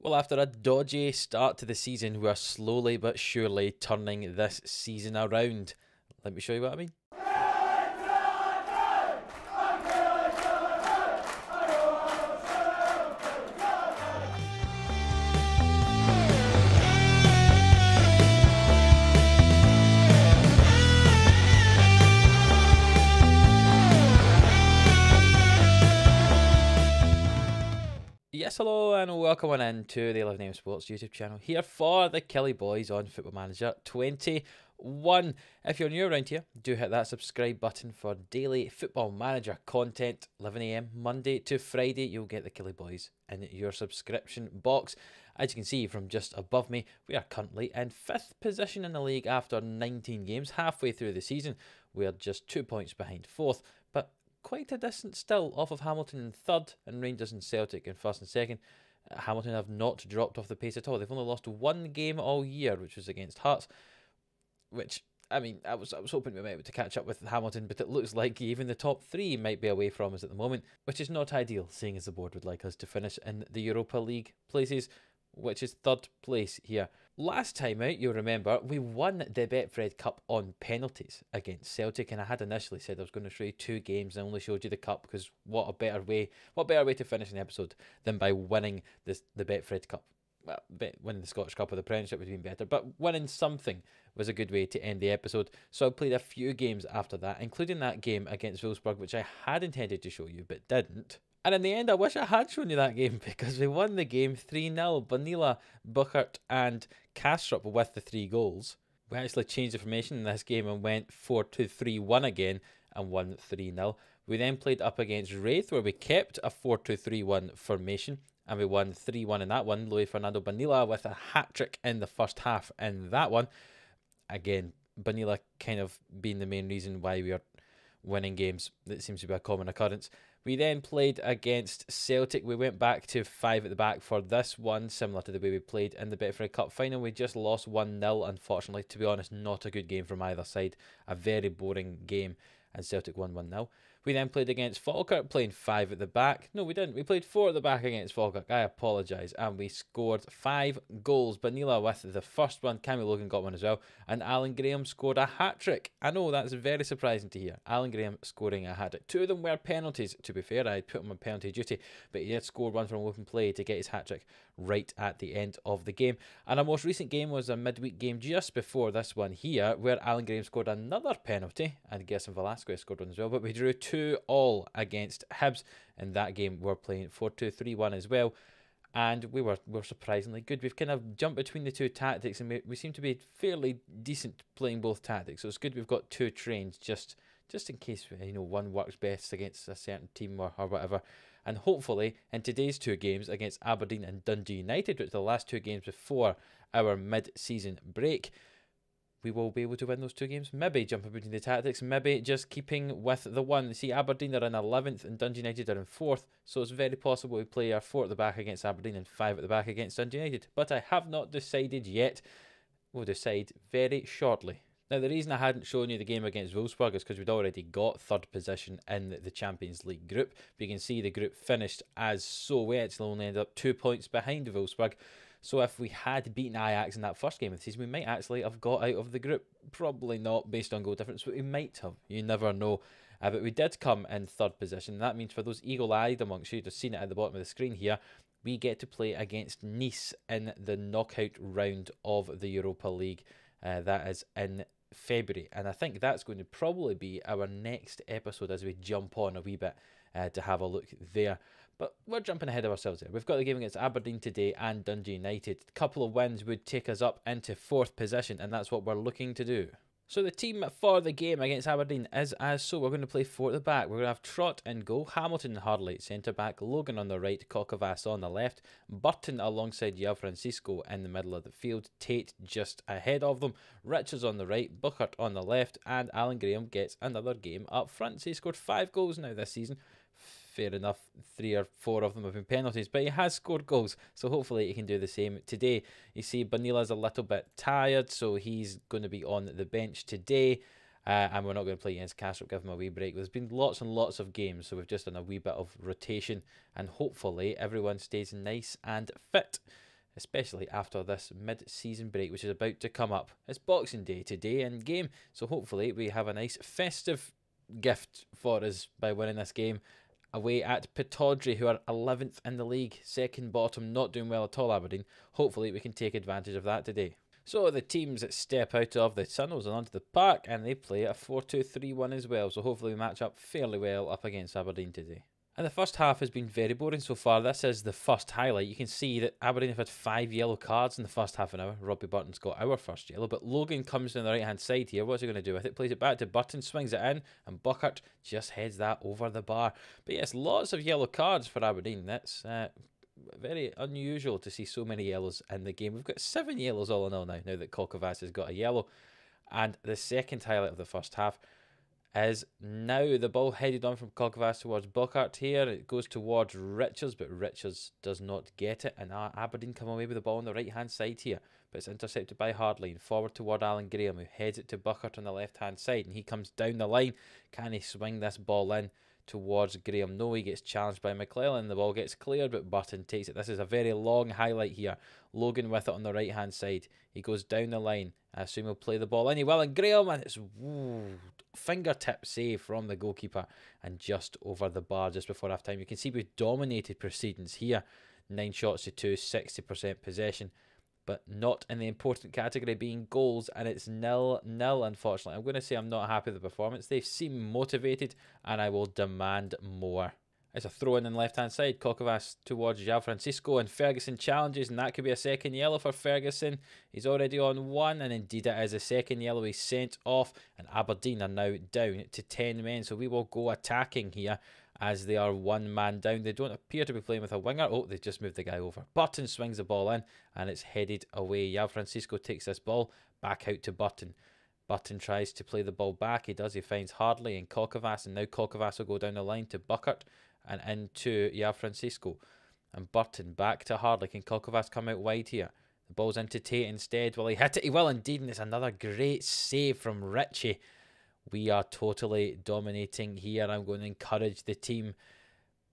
Well, after a dodgy start to the season, we are slowly but surely turning this season around. Let me show you what I mean. Yes, hello, and welcome on in to the 11 AM Sports YouTube channel here for the Kelly Boys on Football Manager 21. If you're new around here, do hit that subscribe button for daily Football Manager content, 11 AM Monday to Friday. You'll get the Kelly Boys in your subscription box. As you can see from just above me, we are currently in fifth position in the league after 19 games, halfway through the season. We are just two points behind fourth quite a distance still off of Hamilton in third and Rangers and Celtic in first and second. Uh, Hamilton have not dropped off the pace at all. They've only lost one game all year, which was against Hearts, which I mean, I was I was hoping we might be able to catch up with Hamilton, but it looks like even the top three might be away from us at the moment, which is not ideal, seeing as the board would like us to finish in the Europa League places, which is third place here. Last time out, you'll remember, we won the Betfred Cup on penalties against Celtic, and I had initially said I was going to show you two games and only showed you the cup because what a better way, what better way to finish an episode than by winning this, the Betfred Cup. Well, winning the Scottish Cup or the Premiership would have been better, but winning something was a good way to end the episode. So I played a few games after that, including that game against Wolfsburg, which I had intended to show you but didn't and in the end, I wish I had shown you that game because we won the game 3 0. Bonilla, uh, Buchert, and Kastrup with the three goals. We actually changed the formation in this game and went 4 2 3 1 again and won 3 0. We then played up against Wraith where we kept a 4 2 3 1 formation and we won 3 1 in that one. Luis Fernando Bonilla with a hat trick in the first half in that one. Again, Bonilla kind of being the main reason why we are winning games. That seems to be a common occurrence. We then played against Celtic. We went back to five at the back for this one, similar to the way we played in the Betfred Cup final. We just lost 1 0, unfortunately. To be honest, not a good game from either side. A very boring game, and Celtic won 1 0. We then played against Falkirk, playing five at the back. No, we didn't. We played four at the back against Falkirk. I apologise. And we scored five goals. Benila with the first one. Cammy Logan got one as well. And Alan Graham scored a hat trick. I know that's very surprising to hear. Alan Graham scoring a hat trick. Two of them were penalties, to be fair. I put him on penalty duty, but he did score one from open play to get his hat trick right at the end of the game. And our most recent game was a midweek game just before this one here, where Alan Graham scored another penalty. And Gerson Velasquez scored one as well. But we drew two 2 all against Hibs. In that game, we're playing 4 2 3 1 as well. And we were, we were surprisingly good. We've kind of jumped between the two tactics and we, we seem to be fairly decent playing both tactics. So it's good we've got two trains just just in case you know one works best against a certain team or, or whatever. And hopefully, in today's two games against Aberdeen and Dundee United, which are the last two games before our mid season break, we will be able to win those two games. Maybe jumping between the tactics, maybe just keeping with the one. See, Aberdeen are in 11th and Dundee United are in 4th, so it's very possible we play our 4 at the back against Aberdeen and 5 at the back against Dundee United. But I have not decided yet. We'll decide very shortly. Now, the reason I hadn't shown you the game against Wolfsburg is because we'd already got third position in the Champions League group. But you can see the group finished as so. We actually only ended up two points behind Wolfsburg. So if we had beaten Ajax in that first game of the season, we might actually have got out of the group. Probably not based on goal difference, but we might have. You never know. Uh, but we did come in third position. That means for those eagle-eyed amongst you, you have just seen it at the bottom of the screen here, we get to play against Nice in the knockout round of the Europa League. Uh, that is in February. And I think that's going to probably be our next episode as we jump on a wee bit uh, to have a look there. But we're jumping ahead of ourselves here. We've got the game against Aberdeen today and Dundee United. A couple of wins would take us up into fourth position, and that's what we're looking to do. So the team for the game against Aberdeen is as so. We're going to play four at the back. We're going to have Trot and goal, Hamilton and Hardley at centre back, Logan on the right, Kokavas on the left, Burton alongside Yao Francisco in the middle of the field, Tate just ahead of them, Richards on the right, Buckert on the left, and Alan Graham gets another game up front. So he scored five goals now this season fair enough. Three or four of them have been penalties, but he has scored goals, so hopefully he can do the same today. You see, is a little bit tired, so he's going to be on the bench today. Uh, and we're not going to play against Castrop, give him a wee break. There's been lots and lots of games, so we've just done a wee bit of rotation, and hopefully everyone stays nice and fit, especially after this mid-season break, which is about to come up. It's Boxing Day today in game, so hopefully we have a nice festive gift for us by winning this game away at Pataudry, who are 11th in the league, second bottom, not doing well at all, Aberdeen. Hopefully, we can take advantage of that today. So the teams that step out of the tunnels and onto the park, and they play a 4-2-3-1 as well. So hopefully we match up fairly well up against Aberdeen today. And the first half has been very boring so far. This is the first highlight. You can see that Aberdeen have had five yellow cards in the first half an hour. Robbie Burton's got our first yellow, but Logan comes on the right hand side here. What's he going to do with it? Plays it back to Burton, swings it in, and Buckert just heads that over the bar. But yes, lots of yellow cards for Aberdeen. That's uh, very unusual to see so many yellows in the game. We've got seven yellows all in all now, now that Kolkovas has got a yellow. And the second highlight of the first half is now the ball headed on from Kolkovas towards Buckart here. It goes towards Richards, but Richards does not get it. And Aberdeen come away with the ball on the right hand side here. But it's intercepted by Hardline. Forward toward Alan Graham, who heads it to Buckart on the left hand side. And he comes down the line. Can he swing this ball in? towards Graham. No, he gets challenged by McClellan. The ball gets cleared, but Burton takes it. This is a very long highlight here. Logan with it on the right hand side. He goes down the line. I assume he'll play the ball anyway. And Graham, and it's ooh, fingertip save from the goalkeeper and just over the bar just before half time. You can see we've dominated proceedings here. Nine shots to two, 60% possession, but not in the important category being goals, and it's nil nil, unfortunately. I'm going to say I'm not happy with the performance. They seem motivated, and I will demand more. It's a throw in on left hand side. Kokavas towards Jao Francisco and Ferguson challenges, and that could be a second yellow for Ferguson. He's already on one, and indeed it is a second yellow. He's sent off, and Aberdeen are now down to 10 men. So we will go attacking here as they are one man down. They don't appear to be playing with a winger. Oh, they just moved the guy over. Burton swings the ball in and it's headed away. Yao Francisco takes this ball back out to Burton. Burton tries to play the ball back. He does. He finds Hardley and Kokavas, and now Kokavas will go down the line to Buckert and into yeah, Francisco. And Burton back to Hardley. can Kulkovas come out wide here. The ball's into Tate instead. Will he hit it? He will indeed. And it's another great save from Richie. We are totally dominating here. I'm going to encourage the team.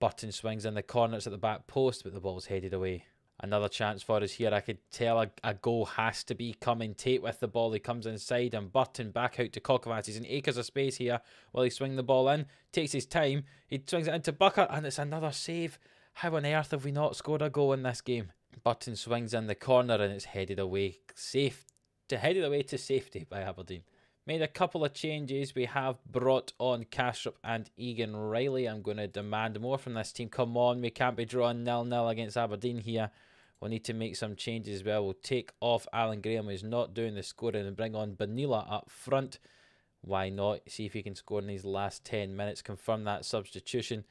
Button swings in the corner. is at the back post, but the ball's headed away another chance for us here. I could tell a, a goal has to be coming. Tate with the ball. He comes inside and Burton back out to Kokovac. He's in acres of space here. Will he swing the ball in? Takes his time. He swings it into Bucker and it's another save. How on earth have we not scored a goal in this game? Burton swings in the corner and it's headed away. Safe to headed away to safety by Aberdeen made a couple of changes. We have brought on Cashrop and Egan Riley. I'm going to demand more from this team. Come on, we can't be drawing nil-nil against Aberdeen here. We'll need to make some changes as well. We'll take off Alan Graham, who's not doing the scoring, and bring on Benila up front. Why not? See if he can score in these last 10 minutes. Confirm that substitution.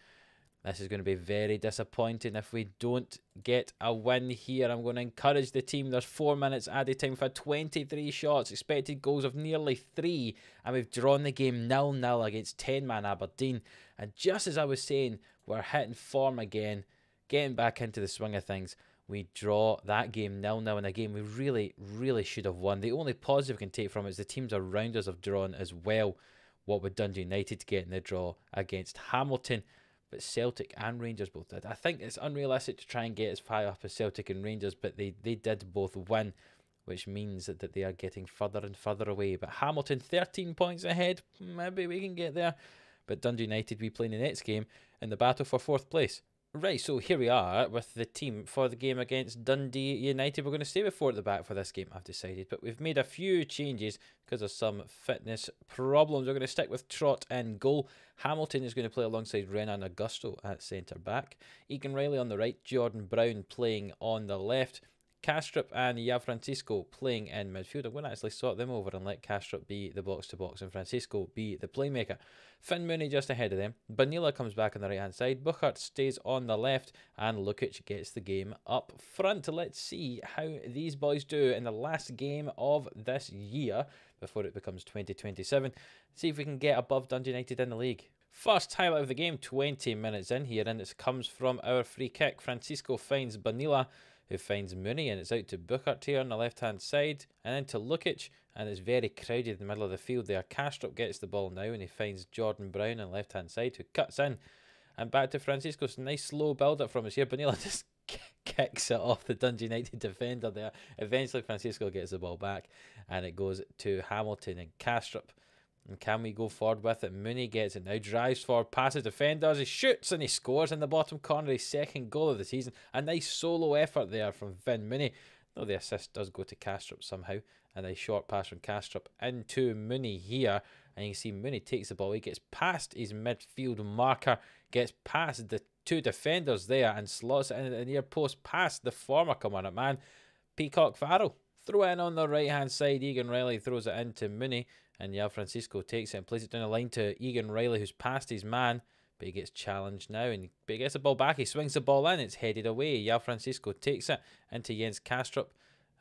This is going to be very disappointing if we don't get a win here. I'm going to encourage the team. There's four minutes added time for 23 shots, expected goals of nearly three, and we've drawn the game nil-nil against 10-man Aberdeen. And just as I was saying, we're hitting form again, getting back into the swing of things. We draw that game nil-nil in a game we really, really should have won. The only positive we can take from it is the teams around us have drawn as well. What we would done, United to get in the draw against Hamilton? but Celtic and Rangers both did. I think it's unrealistic to try and get as high up as Celtic and Rangers, but they, they did both win, which means that, that they are getting further and further away. But Hamilton, 13 points ahead. Maybe we can get there. But Dundee United, we play in the next game in the battle for fourth place. Right, so here we are with the team for the game against Dundee United. We're going to stay with four at the back for this game, I've decided, but we've made a few changes because of some fitness problems. We're going to stick with Trot and goal. Hamilton is going to play alongside Renan Augusto at centre back. Egan Riley on the right, Jordan Brown playing on the left. Castrop and Francisco playing in midfield. I'm going to actually sort them over and let Castrop be the box to box and Francisco be the playmaker. Finn Mooney just ahead of them. Benila comes back on the right hand side. Buchart stays on the left and Lukic gets the game up front. Let's see how these boys do in the last game of this year before it becomes 2027. See if we can get above Dundee United in the league. First highlight of the game, 20 minutes in here, and it comes from our free kick. Francisco finds Benila who finds Mooney and it's out to Buchert here on the left hand side and then to Lukic and it's very crowded in the middle of the field there. Kastrup gets the ball now and he finds Jordan Brown on the left hand side who cuts in and back to Francisco. Nice slow build up from us here. Benila just kicks it off the Dundee United defender there. Eventually Francisco gets the ball back and it goes to Hamilton and Kastrup and can we go forward with it? Mooney gets it now, drives forward, passes defenders, he shoots and he scores in the bottom corner, his second goal of the season. A nice solo effort there from Vin Mooney. Though the assist does go to Castrop somehow, and a short pass from Castrop into Mooney here. And you can see Mooney takes the ball, he gets past his midfield marker, gets past the two defenders there, and slots it in the near post past the former commander man, Peacock Farrell. Throw in on the right hand side, Egan Riley throws it into Mooney and yeah, Francisco takes it and plays it down the line to Egan Riley, who's passed his man, but he gets challenged now. And but he gets the ball back. He swings the ball in. It's headed away. Yeah, Francisco takes it into Jens Kastrup.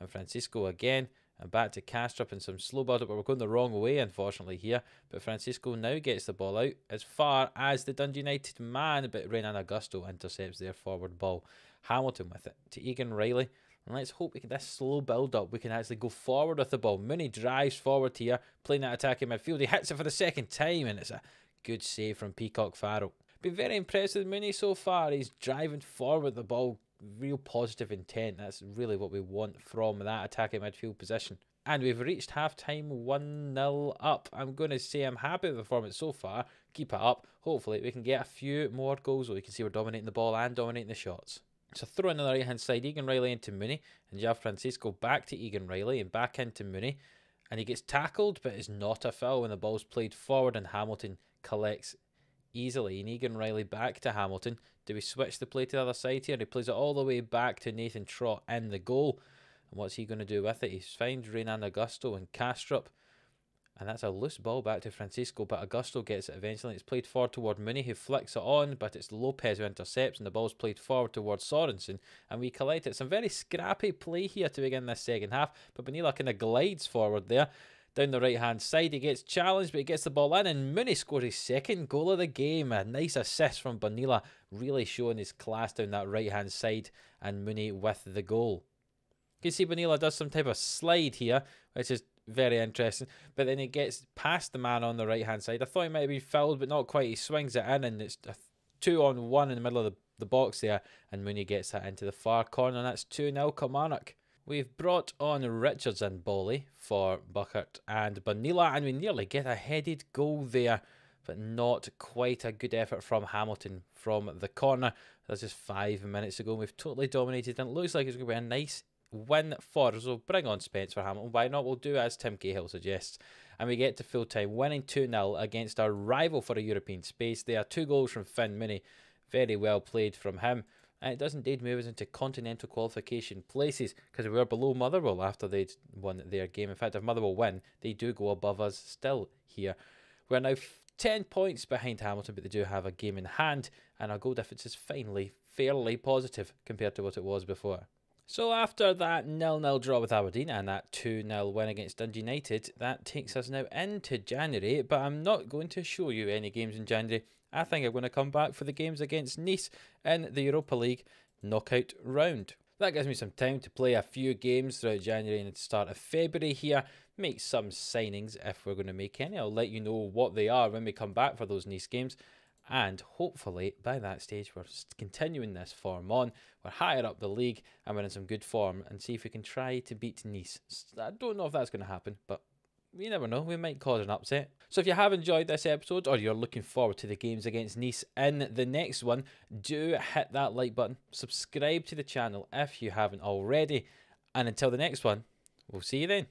And Francisco again. And back to Kastrup and some slow build up. But we're going the wrong way, unfortunately, here. But Francisco now gets the ball out as far as the Dundee United man. But Renan Augusto intercepts their forward ball. Hamilton with it to Egan Riley. And let's hope we can, this slow build-up, we can actually go forward with the ball. Mooney drives forward here, playing that attacking midfield. He hits it for the second time, and it's a good save from Peacock Farrell. Been very impressed with Mooney so far. He's driving forward with the ball, real positive intent. That's really what we want from that attacking midfield position. And we've reached half time 1 0 up. I'm going to say I'm happy with the performance so far. Keep it up. Hopefully, we can get a few more goals we can see we're dominating the ball and dominating the shots. So throw another right hand side, Egan Riley into Mooney, and Jeff Francisco back to Egan Riley and back into Mooney. And he gets tackled, but it's not a foul, and the ball's played forward, and Hamilton collects easily. And Egan Riley back to Hamilton. Do we switch the play to the other side here? He plays it all the way back to Nathan Trott and the goal. And what's he going to do with it? He finds Renan Augusto and Castrop and that's a loose ball back to Francisco, but Augusto gets it eventually. It's played forward toward Mooney, who flicks it on, but it's Lopez who intercepts, and the ball's played forward towards Sorensen, and we collect it. Some very scrappy play here to begin this second half, but Benila kind of glides forward there down the right hand side. He gets challenged, but he gets the ball in, and Mooney scores his second goal of the game. A nice assist from Bonilla, really showing his class down that right hand side, and Mooney with the goal. You can see Bonilla does some type of slide here, which is very interesting. But then he gets past the man on the right hand side. I thought he might be fouled, but not quite. He swings it in, and it's two on one in the middle of the, the box there. And Mooney gets that into the far corner, and that's 2 0 Kilmarnock. We've brought on Richards and Bolly for Buckert and Banila, and we nearly get a headed goal there, but not quite a good effort from Hamilton from the corner. That's just five minutes ago, and we've totally dominated, and it looks like it's going to be a nice, win for. So bring on Spence for Hamilton. Why not? We'll do as Tim Cahill suggests. And we get to full time, winning 2 0 against our rival for a European space. There are two goals from Finn Mooney. Very well played from him. And it does indeed move us into continental qualification places because we were below Motherwell after they'd won their game. In fact, if Motherwell win, they do go above us still here. We're now 10 points behind Hamilton, but they do have a game in hand, and our goal difference is finally fairly positive compared to what it was before. So after that 0-0 draw with Aberdeen and that 2-0 win against Dundee United, that takes us now into January, but I'm not going to show you any games in January. I think I'm going to come back for the games against Nice in the Europa League knockout round. That gives me some time to play a few games throughout January and the start of February here, make some signings if we're going to make any. I'll let you know what they are when we come back for those Nice games and hopefully, by that stage, we're continuing this form on. We're higher up the league and we're in some good form and see if we can try to beat Nice. I don't know if that's going to happen, but you never know, we might cause an upset. So if you have enjoyed this episode or you're looking forward to the games against Nice in the next one, do hit that like button, subscribe to the channel if you haven't already, and until the next one, we'll see you then.